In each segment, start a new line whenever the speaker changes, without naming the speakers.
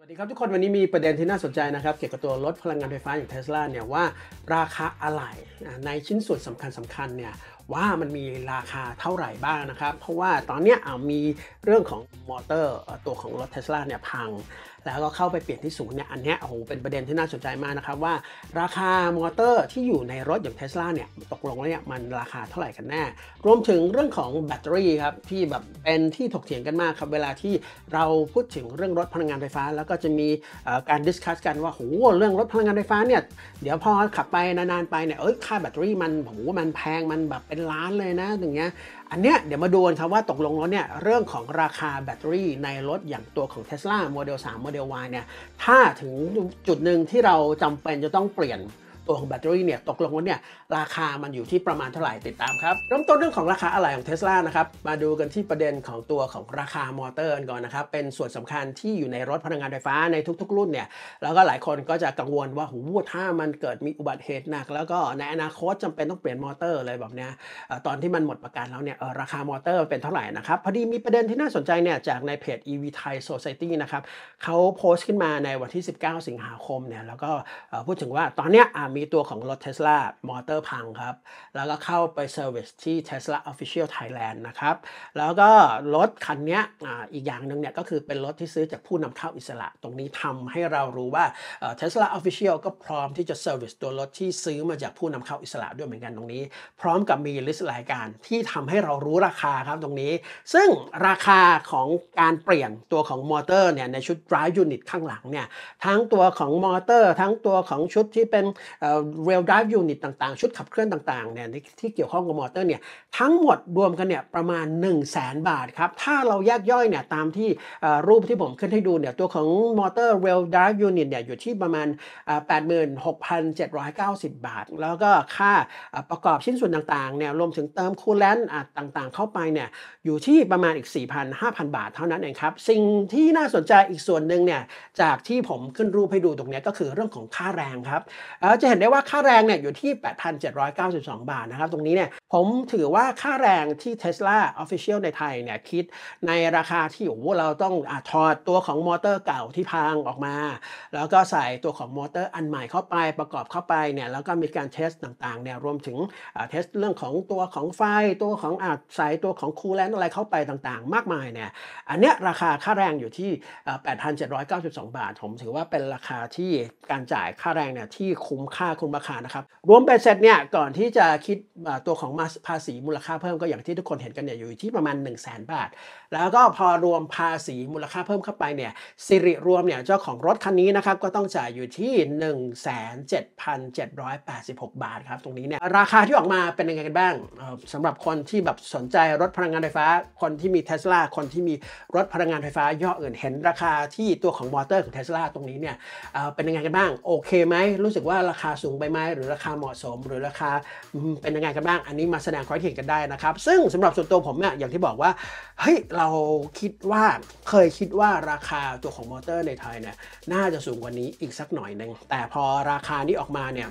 สวัสดีครับทุกคนวันนี้มีประเด็นที่น่าสนใจนะครับ เกี่ยวกับตัวรถพลังงานไฟฟ้าอย่างเทสลาเนี่ยว่าราคาอะไร ในชิ้นส่วนสำคัญสำคัญเนี่ยว่ามันมีราคาเท่าไหร่บ้างนะครับ เพราะว่าตอนนี้มีเรื่องของมอเตอร์ตัวของรถเทสลาเนี่ยพังแล้วก็เข้าไปเปลี่ยนที่ศูนย์เนี่ยอันนี้โอ้โหเป็นประเด็นที่น่าสนใจมากนะครับว่า ราคามอเตอร์ที่อยู่ในรถอย่างเทสลาเนี่ยตกลงแล้วเนี่ยมันราคาเท่าไหร่กันแน่รวมถึงเรื่องของแบตเตอรี่ครับที่แบบเป็นที่ถกเถียงกันมากครับ เวลาที่เราพูดถึงเรื่องรถพลังงานไฟฟ้า แล้วก็จะมีการดิสคัสกันว่าโอ้โหเรื่องรถพลังงานไฟฟ้าเนี่ยเดี๋ยวพอขับไปนานๆไปเนี่ยเอ้ยค่าแบตเตอรี่มันโอ้โหมันแพงมันแบบเป็นล้านเลยนะอย่างเงี้ยอันเนี้ยเดี๋ยวมาดูกันครับว่าตกลงแล้วเนี่ยเรื่องของราคาแบตเตอรี่ในรถอย่างตัวของ Tesla Model 3 Model Y เนี่ยถ้าถึงจุดหนึ่งที่เราจำเป็นจะต้องเปลี่ยนตัวของแบตเตอรี่เนี่ยตกลงว่าเนี่ยราคามันอยู่ที่ประมาณเท่าไหร่ ติดตามครับเริ่มต้นเรื่องของราคาอะไรของเทสลานะครับมาดูกันที่ประเด็นของตัวของราคามอเตอร์ก่อนนะครับ เป็นส่วนสำคัญที่อยู่ในรถพลังงานไฟฟ้าในทุกๆรุ่นเนี่ยแล้วก็หลายคนก็จะกังวลว่าหูถ้ามันเกิดมีอุบัติเหตุหนัก แล้วก็ในอนาคตจำเป็นต้องเปลี่ยนมอเตอร์เลยแบบเนี้ยตอนที่มันหมดประกันแล้วเนี่ยราคามอเตอร์เป็นเท่าไหร่นะครับพอดีมีประเด็นที่น่าสนใจเนี่ยจากในเพจ EV Thai Society นะครับเขาโพสต์ขึ้นมาในวันที่ 19 สิงหาคมเนี่ยแล้วก็พูดถึงว่าตอนเนี้ยมมีตัวของรถ Tesla มอเตอร์พังครับ แล้วก็เข้าไปเซอร์วิสที่ Tesla Official Thailand นะครับ แล้วก็รถคันนี้อีกอย่างหนึ่งเนี่ยก็คือเป็นรถที่ซื้อจากผู้นำเข้าอิสระ ตรงนี้ทำให้เรารู้ว่า Tesla Official ก็พร้อมที่จะเซอร์วิสตัวรถที่ซื้อมาจากผู้นำเข้าอิสระด้วยเหมือนกันตรงนี้ พร้อมกับมีลิสต์รายการที่ทำให้เรารู้ราคาครับตรงนี้ ซึ่งราคาของการเปลี่ยนตัวของมอเตอร์เนี่ยในชุด drive unit ข้างหลังเนี่ย ทั้งตัวของมอเตอร์ทั้งตัวของชุดที่เป็นเรลดริฟยูนิตต่างๆชุดขับเคลื่อนต่างๆเนี่ยที่เกี่ยวข้องกับมอเตอร์เนี่ยทั้งหมดรวมกันเนี่ยประมาณ1 0 0 0 0แบาทครับถ้าเราแยกย่อยเนี่ยตามที่รูปที่ผมขึ้นให้ดูเนี่ยตัวของมอเตอร์เรลดริฟยูนิตเนี่ยอยู่ที่ประมาณ 86,790 บาท แล้วก็ค่าประกอบชิ้นส่วนต่างๆเนี่ยรวมถึงเติมคูลแลนต์ต่าง ๆ เข้าไปเนี่ยอยู่ที่ประมาณอีก4,000-5,000 บาทเท่านั้นเองครับ สิ่งที่น่าสนใจอีกส่วนหนึ่งเนี่ยจากที่ผมขึ้นรูปให้ดูตรงนี้ก็คือเรื่องของค่าแรงครับจะเห็นนได้ว่าค่าแรงเนี่ยอยู่ที่ 8,792 บาทนะครับตรงนี้เนี่ยผมถือว่าค่าแรงที่ Tesla Official ในไทยเนี่ยคิดในราคาที่โอ้เราต้องอถอดตัวของมอเตอร์เก่าที่พังออกมา แล้วก็ใส่ตัวของมอเตอร์อันใหม่เข้าไปประกอบเข้าไปเนี่ย แล้วก็มีการเทสต่างๆเนี่ยรวมถึงเทสเรื่องของตัวของไฟ ตัวของอาสายตัวของคูลแลนอะไรเข้าไปต่างๆ มากมายเนี่ยอันเนี้ยราคาค่าแรงอยู่ที่8,792 บาทผมถือว่าเป็นราคาที่การจ่ายค่าแรงเนี่ยที่คุ้มค่าคุณมาคานะครับรวมเบ็ดเสร็จเนี่ยก่อนที่จะคิดตัวของภาษีมูลค่าเพิ่มก็อย่างที่ทุกคนเห็นกันเนี่ยอยู่ที่ประมาณ 1 0 0 0 0แบาท แล้วก็พอรวมภาษีมูลค่าเพิ่มเข้าไปเนี่ยสิริรวมเนี่ยเจ้าของรถคันนี้นะครับ ก็ต้องจ่ายอยู่ที่ 17,786 บาทครับตรงนี้เนี่ยราคาที่ออกมาเป็นยังไงกันบ้างสำหรับคนที่แบบสนใจรถพลังงานไฟฟ้าคนที่มีเทสลาคนที่มีรถพลังงานไฟฟ้าย่ออื่นเห็นราคาที่ตัวของมอเตอร์ของเทสลาตรงนี้เนี่ยเป็นยังไงกันบ้างโอเคไหมรู้สึกว่าราคาาสูงไปไหมหรือราคาเหมาะสมหรือราคาเป็นยังไงกันบ้างอันนี้มาแสดงความเห็นกันได้นะครับ ซึ่งสำหรับส่วนตัวผมเนี่ยอย่างที่บอกว่าเฮ้ยเราคิดว่าเคยคิดว่าราคาตัวของมอเตอร์ในไทยเนี่ยน่าจะสูงกว่านี้อีกสักหน่อยหนึ่ง แต่พอราคานี้ออกมาเนี่ย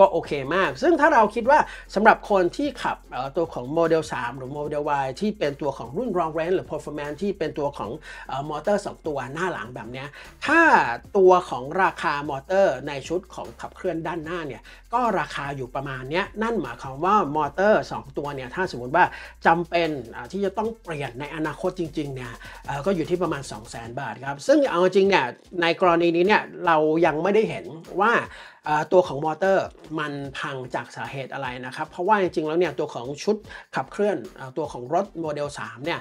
ก็โอเคมาก ซึ่งถ้าเราคิดว่าสำหรับคนที่ขับตัวของโมเดล3หรือโมเดล Y ที่เป็นตัวของรุ่น long range หรือ performance ที่เป็นตัวของมอเตอร์ 2 ตัวหน้าหลังแบบนี้ ถ้าตัวของราคามอเตอร์ในชุดของขับเคลื่อนด้านหน้าเนี่ยก็ราคาอยู่ประมาณนี้ นั่นหมายความว่ามอเตอร์ 2 ตัวเนี่ยถ้าสมมติว่าจำเป็นที่จะต้องเปลี่ยนในอนาคตจริงๆเนี่ยก็อยู่ที่ประมาณ2 0 0 0 0 0 บาทครับ ซึ่งเอาจริงเนี่ยในกรณีนี้เนี่ยเรายังไม่ได้เห็นว่าตัวของมอเตอร์มันพังจากสาเหตุอะไรนะครับ เพราะว่าจริงๆ แล้วเนี่ยตัวของชุดขับเคลื่อนตัวของรถโมเดล 3 เนี่ย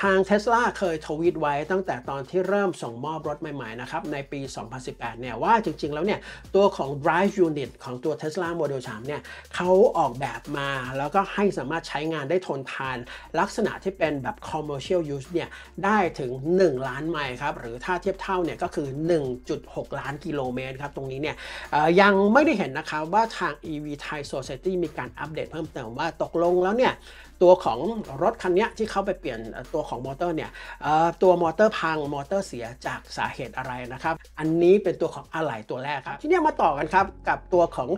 ทาง t ท s l a เคยทวีตไว้ตั้งแต่ตอนที่เริ่มส่งมอบรถใหม่ๆนะครับในปี 2018 เนี่ยว่าจริงๆแล้วเนี่ยตัวของ drive unit ของตัว t ท s l a โมเดล3เนี่ยเขาออกแบบมาแล้วก็ให้สามารถใช้งานได้ทนทาน ลักษณะที่เป็นแบบ commercial use เนี่ยได้ถึง 1 ล้านไมล์ครับหรือถ้าเทียบเท่าเนี่ยก็คือ 1.6 ล้านกิโลเมตรครับตรงนี้เนี่ยยังไม่ได้เห็นนะครับว่าทาง EV Thai Society มีการอัปเดตเพิ่มเติมว่าตกลงแล้วเนี่ยตัวของรถคันนี้ที่เขาไปเปลี่ยนตัวของมอเตอร์เนี่ยตัวมอเตอร์พังมอเตอร์เสียจากสาเหตุอะไรนะครับอันนี้เป็นตัวของอะไหล่ตัวแรกครับ ทีนี้มาต่อกันครับกับตัวของ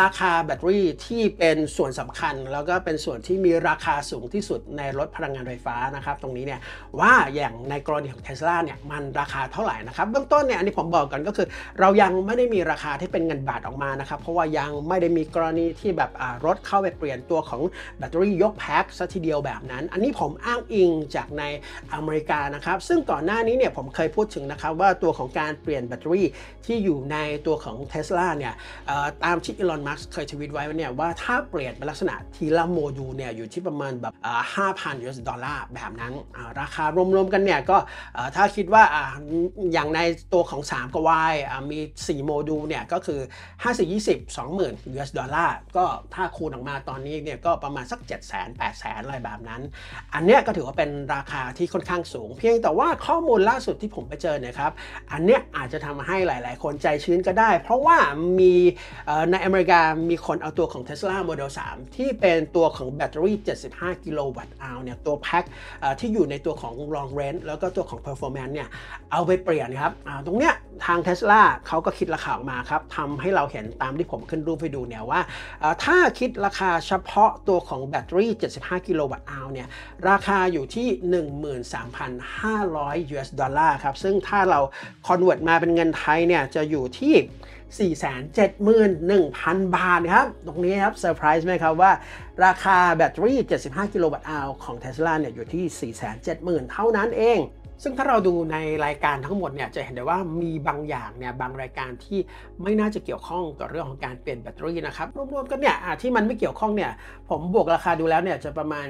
ราคาแบตเตอรี่ที่เป็นส่วนสำคัญ แล้วก็เป็นส่วนที่มีราคาสูงที่สุดในรถพลังงานไฟฟ้านะครับตรงนี้เนี่ยว่าอย่างในกรณีของเทสลาเนี่ยมันราคาเท่าไหร่นะครับเบื้องต้นเนี่ยอันนี้ผมบอกกันก็คือเรายังไม่ได้มีราคาที่เป็นเ็นเงินบาทออกมานะครับเพราะว่ายังไม่ได้มีกรณีที่แบบรถเข้าไปเปลี่ยนตัวของแบตเตอรี่ยกแพ็คซะทีเดียวแบบนั้น อันนี้ผมอ้างอิงจากในอเมริกานะครับซึ่งก่อนหน้านี้เนี่ยผมเคยพูดถึงนะครับว่าตัวของการเปลี่ยนแบตเตอรี่ที่อยู่ในตัวของเท s l a เนี่ยตามที่อีลอนมัสเคยทวิตไว้เนี่ยว่าถ้าเปลี่ยนเป็นลักษณะทีละโมดูลเนี่ยอยู่ที่ประมาณแบบ5,000 US ดอลลาร์แบบนั้นราคารวมๆกันเนี่ยก็ถ้าคิดว่าอย่างในตัวของ3กวายมี4โมดูลเนี่ยก็คือ50 20 20,000 US ดอลลาร์ก็ถ้าคูณออกมาตอนนี้เนี่ยก็ประมาณสัก 7 0 0 0 0 8แสนอะไรแบบนั้น อันเนี้ยก็ถือว่าเป็นราคาที่ค่อนข้างสูง เพียงแต่ว่าข้อมูลล่าสุดที่ผมไปเจอเนี่ยครับ อันเนี้ยอาจจะทำให้หลาย ๆ คนใจชื้นก็ได้ เพราะว่ามีในอเมริกามีคนเอาตัวของ Tesla Model 3 ที่เป็นตัวของแบตเตอรี่ 75 กิโลวัตต์อัลเนี่ยตัวแพ็คที่อยู่ในตัวของ long range แล้วก็ตัวของ performance เนี่ยเอาไปเปลี่ยนครับตรงเนี้ยทาง Tesla เขาก็คิดราคาออกมาครับทำให้เราเห็นตามที่ผมขึ้นรูปให้ดูเนี่ยว่าถ้าคิดราคาเฉพาะตัวของแบตเตอรี่ 75 กิโลวัตต์อัวเนี่ยราคาอยู่ที่ 13,500 US ดอลลาร์ครับซึ่งถ้าเราคอนเวิร์ตมาเป็นเงินไทยเนี่ยจะอยู่ที่ 471,000 บาทครับตรงนี้ครับเซอร์ไพรส์ไหมครับว่า ราคาแบตเตอรี่ 75 กิโลวัตต์อัวของ Tesla เนี่ยอยู่ที่ 470,000 เท่านั้นเองซึ่งถ้าเราดูในรายการทั้งหมดเนี่ยจะเห็นได้ว่ามีบางอย่างเนี่ยบางรายการที่ไม่น่าจะเกี่ยวข้องกับเรื่องของการเปลี่ยนแบตเตอรี่นะครับรวมๆกันเนี่ยที่มันไม่เกี่ยวข้องเนี่ยผมบวกราคาดูแล้วเนี่ยจะประมาณ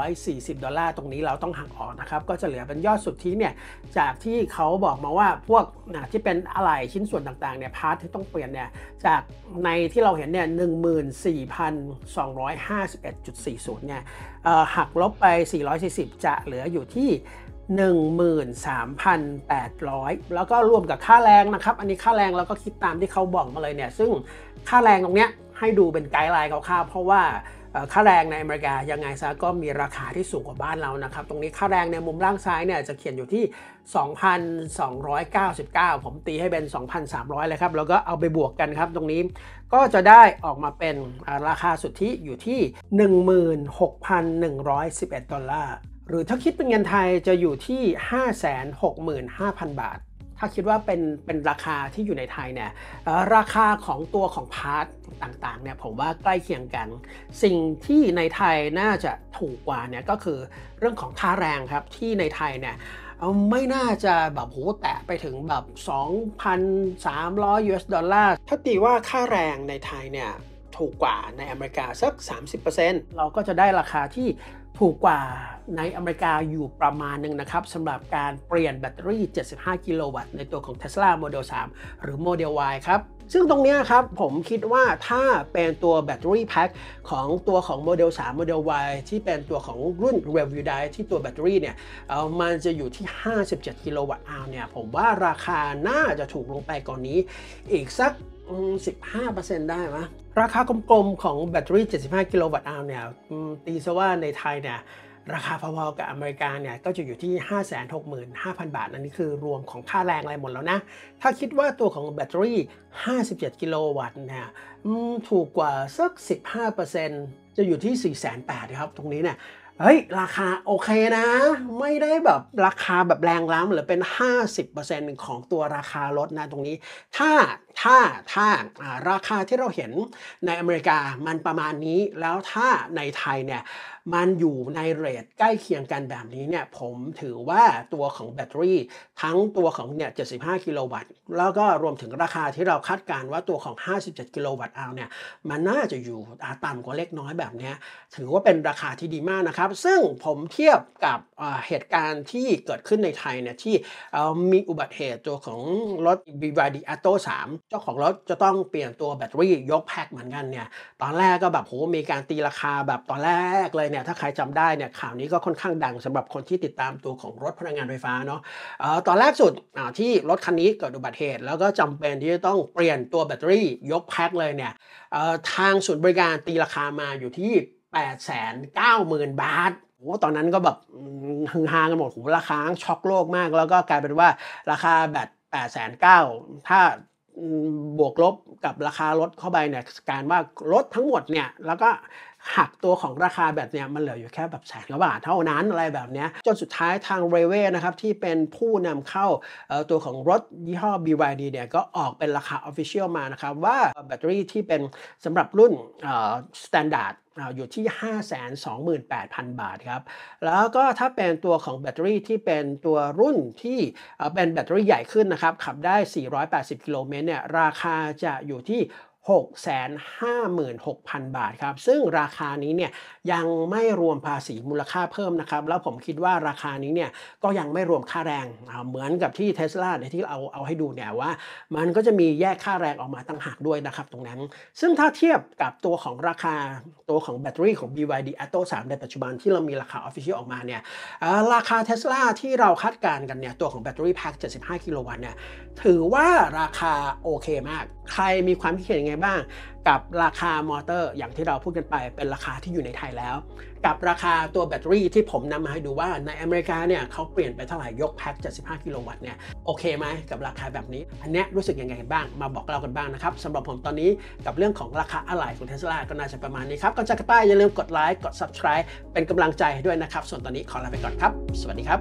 440 ดอลลาร์ตรงนี้เราต้องหักออกนะครับก็จะเหลือเป็นยอดสุดที่เนี่ยจากที่เขาบอกมาว่าพวกที่เป็นอะไหล่ชิ้นส่วนต่างๆเนี่ยพาร์ทที่ต้องเปลี่ยนเนี่ยจากในที่เราเห็นเนี่ย 14,251.40 เนี่ยหักลบไป 440 จะเหลืออยู่ที่13,800 แล้วก็รวมกับค่าแรงนะครับ อันนี้ค่าแรงเราก็คิดตามที่เขาบอกมาเลยเนี่ยซึ่งค่าแรงตรงเนี้ยให้ดูเป็นไกด์ไลน์คร่าวๆเพราะว่าค่าแรงในอเมริกายังไงซะก็มีราคาที่สูงกว่าบ้านเรานะครับ ตรงนี้ค่าแรงในมุมล่างซ้ายเนี่ยจะเขียนอยู่ที่ 2,299 ผมตีให้เป็น 2,300 เลยครับแล้วก็เอาไปบวกกันครับตรงนี้ก็จะได้ออกมาเป็นราคาสุทธิอยู่ที่16,111ดอลลาร์หรือถ้าคิดเป็นเงินไทยจะอยู่ที่ 565,000 บาท ถ้าคิดว่าเป็น เป็นราคาที่อยู่ในไทยเนี่ยราคาของตัวของพาร์ทต่างๆ เนี่ยผมว่าใกล้เคียงกัน สิ่งที่ในไทยน่าจะถูกกว่าเนี่ยก็คือเรื่องของค่าแรงครับที่ในไทยเนี่ยไม่น่าจะแบบโหแตะไปถึงแบบ 2,300 US ดอลลาร์ถ้าตีว่าค่าแรงในไทยเนี่ยถูกกว่าในอเมริกาสัก 30%เราก็จะได้ราคาที่ถูกกว่าในอเมริกาอยู่ประมาณหนึ่งนะครับสำหรับการเปลี่ยนแบตเตอรี่ 75 กิโลวัตต์ในตัวของ Tesla Model 3 หรือ Model Y ครับซึ่งตรงนี้ครับผมคิดว่าถ้าเป็นตัวแบตเตอรี่แพ็คของตัวของ Model 3 Model Y ที่เป็นตัวของรุ่น r e v i e w d i ที่ตัวแบตเตอรี่เนี่ยมันจะอยู่ที่ 57 กิโลวัตต์อเนี่ยผมว่าราคาน่าจะถูกลงไปกว่านนี้ อีกสัก15%ได้ไหมราคากลมๆ ของแบตเตอรี่ 75 กิโลวัตต์อัวเนี่ยตีซะว่าในไทยเนี่ยราคาพอๆกับอเมริกาเนี่ยก็จะอยู่ที่565,000 บาท อันนี้คือรวมของค่าแรงอะไรหมดแล้วนะ ถ้าคิดว่าตัวของแบตเตอรี่ 57 กิโลวัตต์เนี่ยถูกกว่าสัก 15%จะอยู่ที่ 4,800ครับตรงนี้เนี่ยเฮ้ยราคาโอเคนะ ไม่ได้แบบราคาแบบแรงล้ำหรือเป็น50%ของตัวราคารถนะตรงนี้ถ้าถ้าถ้าราคาที่เราเห็นในอเมริกามันประมาณนี้แล้วถ้าในไทยเนี่ยมันอยู่ในเรทใกล้เคียงกันแบบนี้เนี่ยผมถือว่าตัวของแบตเตอรี่ทั้งตัวของเนี่ย 75 กิโลวัตต์แล้วก็รวมถึงราคาที่เราคาดการว่าตัวของ 57 กิโลวัตต์เอาเนี่ยมันน่าจะอยู่ต่ำกว่าเล็กน้อยแบบนี้ถือว่าเป็นราคาที่ดีมากนะครับ ซึ่งผมเทียบกับเหตุการณ์ที่เกิดขึ้นในไทยเนี่ยที่มีอุบัติเหตุตัวของรถ BYD Atto 3เจ้าของรถจะต้องเปลี่ยนตัวแบตเตอรี่ยกแพ็คเหมือนกันเนี่ยตอนแรกก็แบบโหมีการตีราคาแบบตอนแรกเลยเนี่ยถ้าใครจำได้เนี่ยข่าวนี้ก็ค่อนข้างดังสำหรับคนที่ติดตามตัวของรถพลังงานไฟฟ้าเนาะออตอนแรกสุดที่รถคันนี้เกิดอุบัติเหตุ แล้วก็จำเป็นที่จะต้องเปลี่ยนตัวแบตเตอรี่ยกแพ็คเลยเนี่ยทางศูนย์บริการตีราคามาอยู่ที่890,000บาทโอ้ตอนนั้นก็แบบฮือฮากันหมดโหราคาช็อกโลกมาก แล้วก็กลายเป็นว่าราคาแบต8 9 0 0 0ถ้าบวกลบกับราคารถเข้าไปเนี่ย การว่ารถทั้งหมดเนี่ย แล้วก็หักตัวของราคาแบบเนี้ยมันเหลืออยู่แค่แบบแสนกว่าบาทเท่านั้นอะไรแบบเนี้ยจนสุดท้ายทางเรเวนะครับที่เป็นผู้นำเข้าตัวของรถยี่ห้อ BYD เนี่ยก็ออกเป็นราคา Official มานะครับว่าแบตเตอรี่ที่เป็นสำหรับรุ่นสแตนดาร์ดอยู่ที่ 528,000 บาทครับแล้วก็ถ้าเป็นตัวของแบตเตอรี่ที่เป็นตัวรุ่นที่เป็นแบตเตอรี่ใหญ่ขึ้นนะครับขับได้ 480กิโลเมตรเนี่ยราคาจะอยู่ที่656,000 บาทครับซึ่งราคานี้เนี่ยยังไม่รวมภาษีมูลค่าเพิ่มนะครับแล้วผมคิดว่าราคานี้เนี่ยก็ยังไม่รวมค่าแรงเหมือนกับที่เทสลานที่เอาเอาให้ดูเนี่ยว่า มันก็จะมีแยกค่าแรงออกมาตั้งหากด้วยนะครับตรงนั้น ซึ่งถ้าเทียบกับตัวของราคาตัวของแบตเตอรี่ของ BYD Atto 3 ในปัจจุบันที่เรามีราคาออฟฟิเชียลออกมาเนี่ยราคาเทสลาที่เราคาดการณ์กันเนี่ยตัวของแบตเตอรี่แพ็ค75กิโลวัตต์เนี่ยถือว่าราคาโอเคมากใครมีความคิดเห็นยังไงบ้างกับราคามอเตอร์อย่างที่เราพูดกันไปเป็นราคาที่อยู่ในไทยแล้ว กับราคาตัวแบตเตอรี่ที่ผมนำมาให้ดูว่าในอเมริกาเนี่ยเขาเปลี่ยนไปเท่าไหร่ยกแพ็ค75กิโลวัตต์เนี่ยโอเคไหมกับราคาแบบนี้ อันนี้รู้สึกยังไงบ้างมาบอกเรากันบ้างนะครับสำหรับผมตอนนี้กับเรื่องของราคาอะไหล่ของเทสลาก็น่าจะประมาณนี้ครับก่อนจากไปอย่าลืมกดไลค์กด subscribe เป็นกำลังใจด้วยนะครับ ส่วนตอนนี้ขอลาไปก่อนครับ สวัสดีครับ